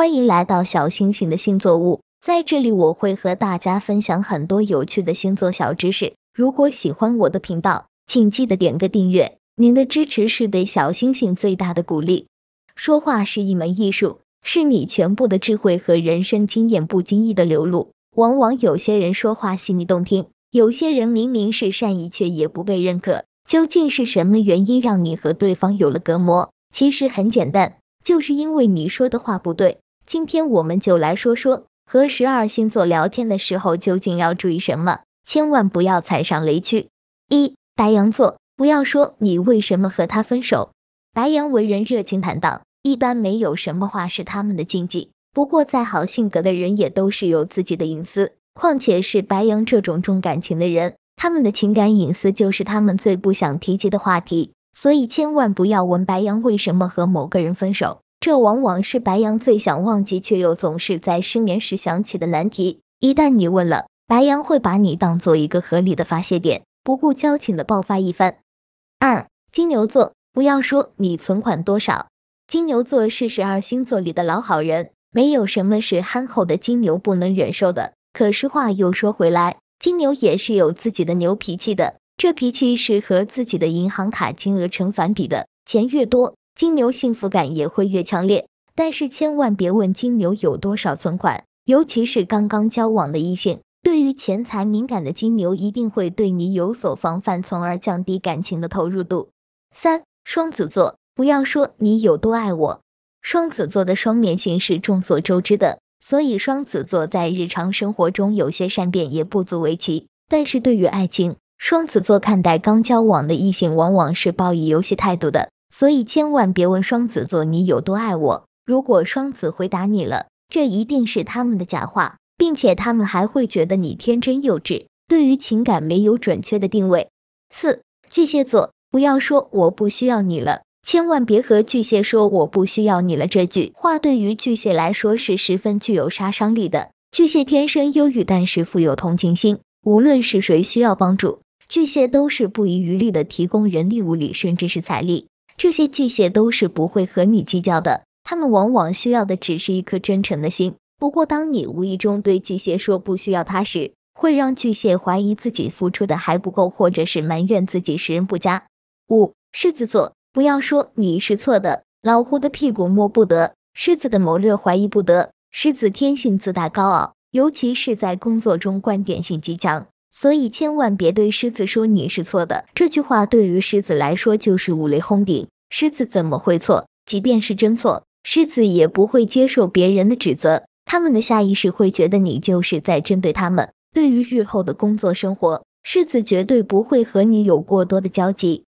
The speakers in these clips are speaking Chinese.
欢迎来到小星星的星座屋，在这里我会和大家分享很多有趣的星座小知识。如果喜欢我的频道，请记得点个订阅，您的支持是对小星星最大的鼓励。说话是一门艺术，是你全部的智慧和人生经验不经意的流露。往往有些人说话细腻动听，有些人明明是善意却也不被认可，究竟是什么原因让你和对方有了隔膜？其实很简单，就是因为你说的话不对。今天我们就来说说和十二星座聊天的时候究竟要注意什么，千万不要踩上雷区。一白羊座，不要说你为什么和他分手。白羊为人热情坦荡，一般没有什么话是他们的禁忌。不过再好性格的人也都是有自己的隐私，况且是白羊这种重感情的人，他们的情感隐私就是他们最不想提及的话题。所以千万不要问白羊为什么和某个人分手。这往往是白羊最想忘记，却又总是在失眠时想起的难题。一旦你问了，白羊会把你当做一个合理的发泄点，不顾交情的爆发一番。二金牛座，不要说你存款多少，金牛座是十二星座里的老好人，没有什么是憨厚的金牛不能忍受的。可是话又说回来，金牛也是有自己的牛脾气的，这脾气是和自己的银行卡金额成反比的，钱越多。金牛幸福感也会越强烈，但是千万别问金牛有多少存款，尤其是刚刚交往的异性。对于钱财敏感的金牛，一定会对你有所防范，从而降低感情的投入度。三、双子座，不要说你有多爱我。双子座的双面性是众所周知的，所以双子座在日常生活中有些善变也不足为奇。但是，对于爱情，双子座看待刚交往的异性，往往是抱以游戏态度的。所以千万别问双子座你有多爱我。如果双子回答你了，这一定是他们的假话，并且他们还会觉得你天真幼稚，对于情感没有准确的定位。四巨蟹座，不要说我不需要你了。千万别和巨蟹说我不需要你了，这句话对于巨蟹来说是十分具有杀伤力的。巨蟹天生忧郁，但是富有同情心，无论是谁需要帮助，巨蟹都是不遗余力的提供人力、物力，甚至是财力。这些巨蟹都是不会和你计较的，他们往往需要的只是一颗真诚的心。不过，当你无意中对巨蟹说不需要他时，会让巨蟹怀疑自己付出的还不够，或者是埋怨自己识人不佳。五，狮子座，不要说你是错的，老虎的屁股摸不得，狮子的谋略怀疑不得。狮子天性自大高傲，尤其是在工作中，观点性极强。所以千万别对狮子说你是错的，这句话对于狮子来说就是五雷轰顶。狮子怎么会错？即便是真错，狮子也不会接受别人的指责，他们的下意识会觉得你就是在针对他们。对于日后的工作生活，狮子绝对不会和你有过多的交集。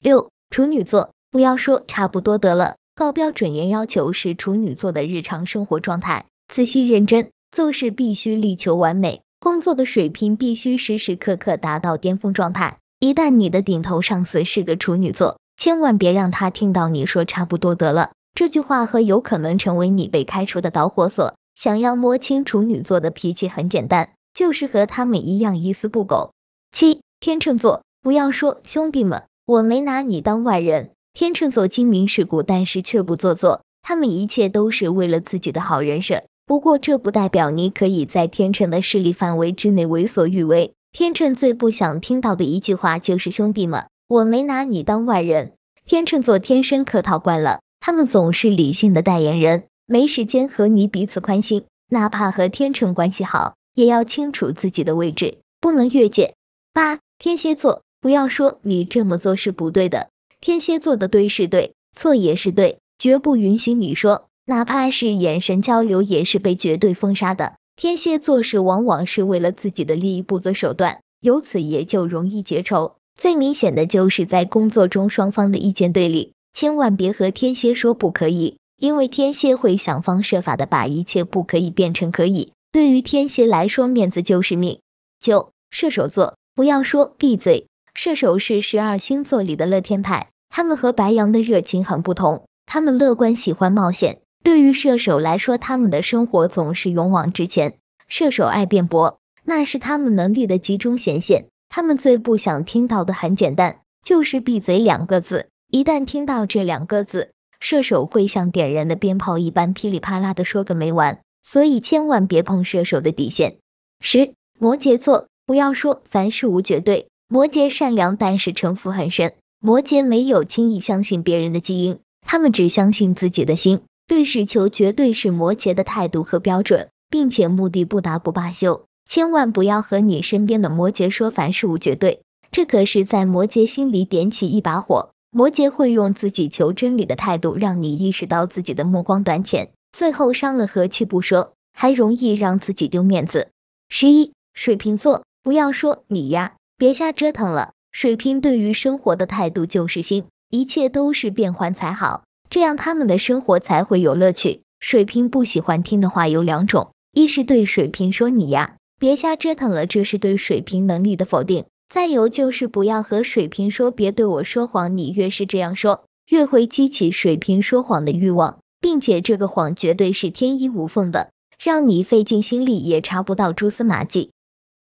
六处女座，不要说差不多得了，高标准严要求是处女座的日常生活状态，仔细认真，做事必须力求完美。工作的水平必须时时刻刻达到巅峰状态。一旦你的顶头上司是个处女座，千万别让他听到你说“差不多得了”这句话，和有可能成为你被开除的导火索。想要摸清处女座的脾气很简单，就是和他们一样一丝不苟。七天秤座，不要说兄弟们，我没拿你当外人。天秤座精明世故，但是却不做作，他们一切都是为了自己的好人设。不过这不代表你可以在天秤的势力范围之内为所欲为。天秤最不想听到的一句话就是“兄弟们，我没拿你当外人”。天秤座天生客套惯了，他们总是理性的代言人，没时间和你彼此宽心。哪怕和天秤关系好，也要清楚自己的位置，不能越界。八天蝎座，不要说你这么做是不对的，天蝎座的对是对，错也是对，绝不允许你说。哪怕是眼神交流也是被绝对封杀的。天蝎做事往往是为了自己的利益不择手段，由此也就容易结仇。最明显的就是在工作中双方的意见对立，千万别和天蝎说不可以，因为天蝎会想方设法的把一切不可以变成可以。对于天蝎来说，面子就是命。九射手座不要说闭嘴，射手是十二星座里的乐天派，他们和白羊的热情很不同，他们乐观，喜欢冒险。对于射手来说，他们的生活总是勇往直前。射手爱辩驳，那是他们能力的集中显现。他们最不想听到的很简单，就是“闭嘴”两个字。一旦听到这两个字，射手会像点燃的鞭炮一般噼里啪啦的说个没完。所以千万别碰射手的底线。十摩羯座，不要说凡事无绝对。摩羯善良，但是城府很深。摩羯没有轻易相信别人的基因，他们只相信自己的心。对事求绝对，是摩羯的态度和标准，并且目的不达不罢休。千万不要和你身边的摩羯说凡事无绝对，这可是在摩羯心里点起一把火。摩羯会用自己求真理的态度，让你意识到自己的目光短浅，最后伤了和气不说，还容易让自己丢面子。十一，水瓶座，不要说你呀，别瞎折腾了。水瓶对于生活的态度就是心，一切都是变换才好。这样他们的生活才会有乐趣。水瓶不喜欢听的话有两种，一是对水瓶说你呀，别瞎折腾了，这是对水瓶能力的否定；再有就是不要和水瓶说别对我说谎，你越是这样说，越会激起水瓶说谎的欲望，并且这个谎绝对是天衣无缝的，让你费尽心力也查不到蛛丝马迹。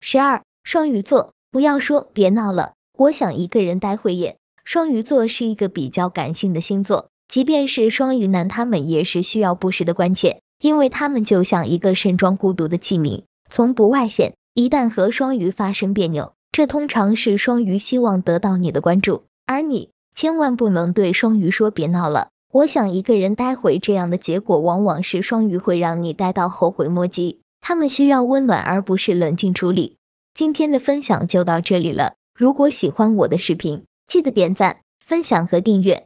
十二，双鱼座不要说别闹了，我想一个人待会也。双鱼座是一个比较感性的星座。即便是双鱼男，他们也是需要布施的关键，因为他们就像一个盛装孤独的器皿，从不外显。一旦和双鱼发生别扭，这通常是双鱼希望得到你的关注，而你千万不能对双鱼说“别闹了，我想一个人待会”。这样的结果往往是双鱼会让你待到后悔莫及。他们需要温暖，而不是冷静处理。今天的分享就到这里了。如果喜欢我的视频，记得点赞、分享和订阅。